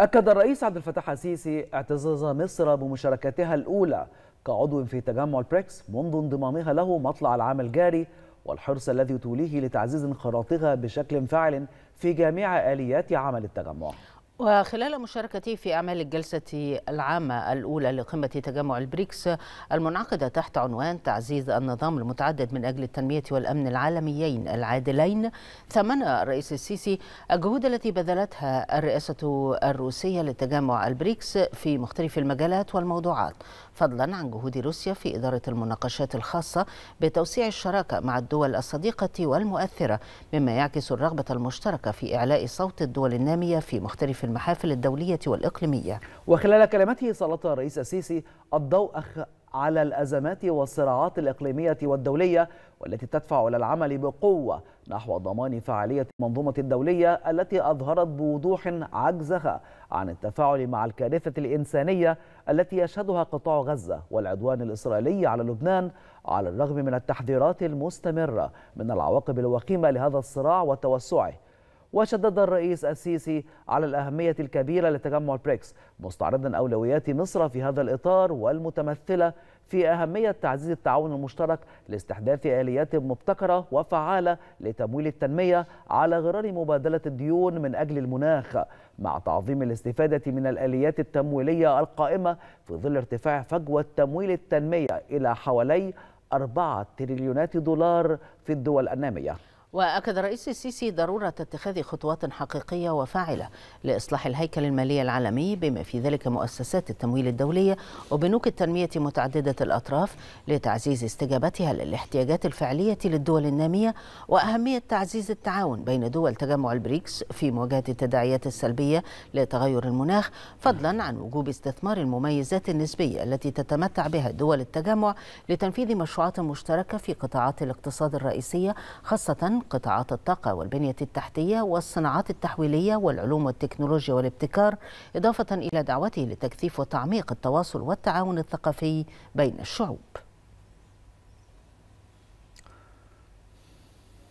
أكد الرئيس عبد الفتاح السيسي اعتزاز مصر بمشاركتها الأولى كعضو في تجمع البريكس منذ انضمامها له مطلع العام الجاري والحرص الذي توليه لتعزيز انخراطها بشكل فاعل في جميع آليات عمل التجمع وخلال مشاركتي في أعمال الجلسة العامة الأولى لقمة تجمع البريكس المنعقدة تحت عنوان تعزيز النظام المتعدد من أجل التنمية والأمن العالميين العادلين ثمن الرئيس السيسي الجهود التي بذلتها الرئاسة الروسية لتجمع البريكس في مختلف المجالات والموضوعات فضلا عن جهود روسيا في إدارة المناقشات الخاصة بتوسيع الشراكة مع الدول الصديقة والمؤثرة مما يعكس الرغبة المشتركة في إعلاء صوت الدول النامية في مختلف المحافل الدولية والإقليمية وخلال كلمته سلط الرئيس السيسي الضوء على الأزمات والصراعات الإقليمية والدولية والتي تدفع إلى العمل بقوة نحو ضمان فعالية المنظومة الدولية التي أظهرت بوضوح عجزها عن التفاعل مع الكارثة الإنسانية التي يشهدها قطاع غزة والعدوان الإسرائيلي على لبنان على الرغم من التحذيرات المستمرة من العواقب الوخيمة لهذا الصراع وتوسعه وشدد الرئيس السيسي على الأهمية الكبيرة لتجمع البريكس مستعرضا أولويات مصر في هذا الإطار والمتمثلة في أهمية تعزيز التعاون المشترك لاستحداث آليات مبتكرة وفعالة لتمويل التنمية على غرار مبادلة الديون من أجل المناخ مع تعظيم الاستفادة من الآليات التمويلية القائمة في ظل ارتفاع فجوة تمويل التنمية إلى حوالي 4 تريليونات دولار في الدول النامية وأكد الرئيس السيسي ضرورة اتخاذ خطوات حقيقية وفاعلة لإصلاح الهيكل المالي العالمي بما في ذلك مؤسسات التمويل الدولية وبنوك التنمية متعددة الأطراف لتعزيز استجابتها للاحتياجات الفعلية للدول النامية وأهمية تعزيز التعاون بين دول تجمع البريكس في مواجهة التداعيات السلبية لتغير المناخ فضلا عن وجوب استثمار المميزات النسبية التي تتمتع بها دول التجمع لتنفيذ مشروعات مشتركة في قطاعات الاقتصاد الرئيسية خاصة قطاعات الطاقة والبنية التحتية والصناعات التحويلية والعلوم والتكنولوجيا والابتكار إضافة إلى دعوته لتكثيف وتعميق التواصل والتعاون الثقافي بين الشعوب